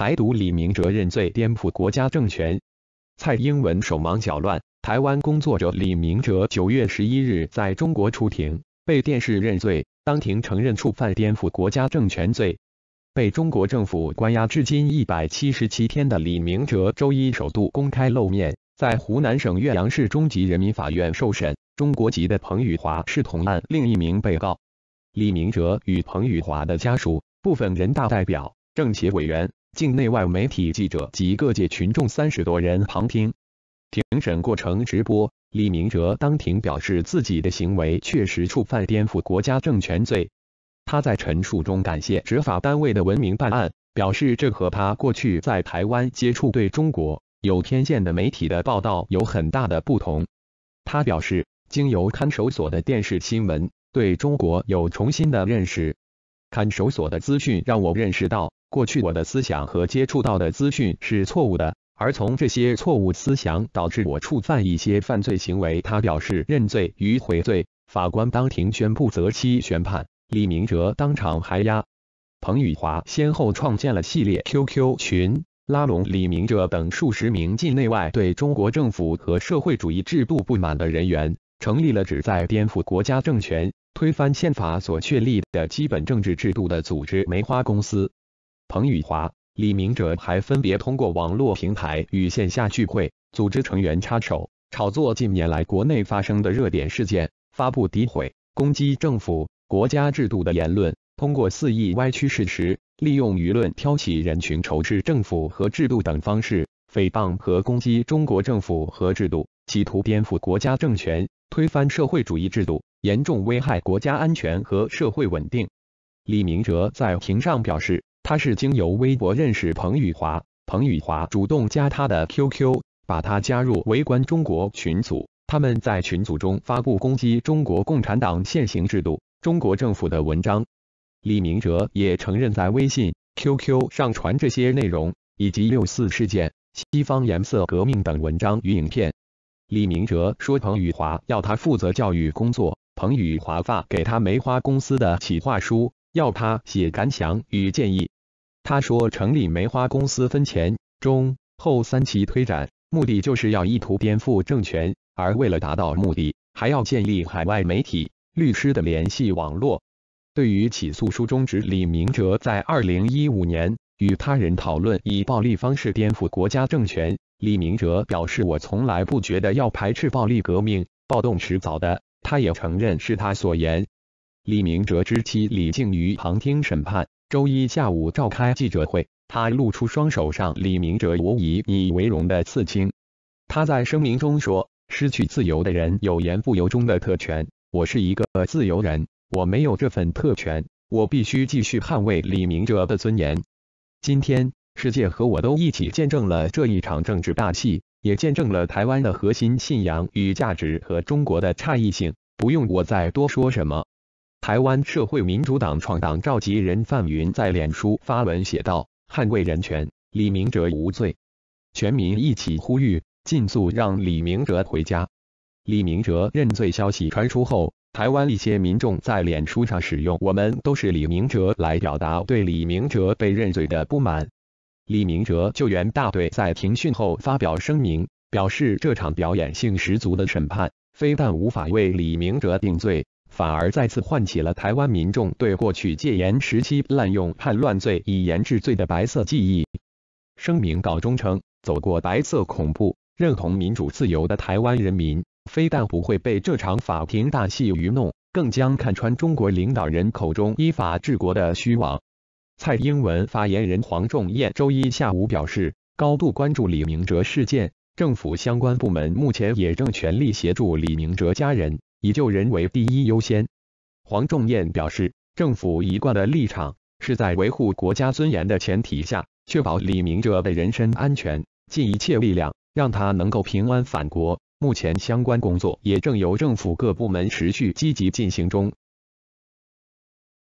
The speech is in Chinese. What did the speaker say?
台独李明哲认罪颠覆国家政权，蔡英文手忙脚乱。台湾工作者李明哲九月十一日在中国出庭，被电视认罪，当庭承认触犯颠覆国家政权罪。被中国政府关押至今一百七十七天的李明哲周一首度公开露面，在湖南省岳阳市中级人民法院受审。中国籍的彭宇华是同案另一名被告。李明哲与彭宇华的家属、部分人大代表、政协委员。境内外媒体记者及各界群众三十多人旁听，庭审过程直播。李明哲当庭表示，自己的行为确实触犯颠覆国家政权罪。他在陈述中感谢执法单位的文明办案，表示这和他过去在台湾接触对中国有偏见的媒体的报道有很大的不同。他表示，经由看守所的电视新闻，对中国有重新的认识。看守所的资讯让我认识到。过去我的思想和接触到的资讯是错误的，而从这些错误思想导致我触犯一些犯罪行为。他表示认罪与悔罪。法官当庭宣布择期宣判。李明哲当场还押。彭宇华先后创建了系列 QQ 群，拉拢李明哲等数十名境内外对中国政府和社会主义制度不满的人员，成立了旨在颠覆国家政权、推翻宪法所确立的基本政治制度的组织梅花公司。彭宇华、李明哲还分别通过网络平台与线下聚会组织成员插手炒作近年来国内发生的热点事件，发布诋毁、攻击政府、国家制度的言论，通过肆意歪曲事实、利用舆论挑起人群仇视政府和制度等方式，诽谤和攻击中国政府和制度，企图颠覆国家政权、推翻社会主义制度，严重危害国家安全和社会稳定。李明哲在庭上表示。他是经由微博认识彭宇华，彭宇华主动加他的 QQ，把他加入“围观中国”群组。他们在群组中发布攻击中国共产党现行制度、中国政府的文章。李明哲也承认在微信、QQ 上传这些内容，以及六四事件、西方颜色革命等文章与影片。李明哲说，彭宇华要他负责教育工作，彭宇华发给他梅花公司的企划书。要他写感想与建议。他说成立梅花公司分钱中后三期推展，目的就是要意图颠覆政权，而为了达到目的，还要建立海外媒体、律师的联系网络。对于起诉书中指李明哲在2015年与他人讨论以暴力方式颠覆国家政权，李明哲表示我从来不觉得要排斥暴力革命、暴动迟早的。他也承认是他所言。李明哲之妻李静瑜旁听审判，周一下午召开记者会，她露出双手上李明哲我以你为荣的刺青。他在声明中说：“失去自由的人有言不由衷的特权，我是一个自由人，我没有这份特权，我必须继续捍卫李明哲的尊严。”今天，世界和我都一起见证了这一场政治大戏，也见证了台湾的核心信仰与价值和中国的差异性，不用我再多说什么。台湾社会民主党创党召集人范云在脸书发文写道：“捍卫人权，李明哲无罪，全民一起呼吁，尽速让李明哲回家。”李明哲认罪消息传出后，台湾一些民众在脸书上使用“我们都是李明哲”来表达对李明哲被认罪的不满。李明哲救援大队在庭讯后发表声明，表示这场表演性十足的审判，非但无法为李明哲定罪。反而再次唤起了台湾民众对过去戒严时期滥用叛乱罪以严治罪的白色记忆。声明稿中称，走过白色恐怖、认同民主自由的台湾人民，非但不会被这场法庭大戏愚弄，更将看穿中国领导人口中依法治国的虚妄。蔡英文发言人黄仲彦周一下午表示，高度关注李明哲事件，政府相关部门目前也正全力协助李明哲家人。以救人为第一优先。黄仲彦表示，政府一贯的立场是在维护国家尊严的前提下，确保李明哲的人身安全，尽一切力量让他能够平安返国。目前相关工作也正由政府各部门持续积极进行中。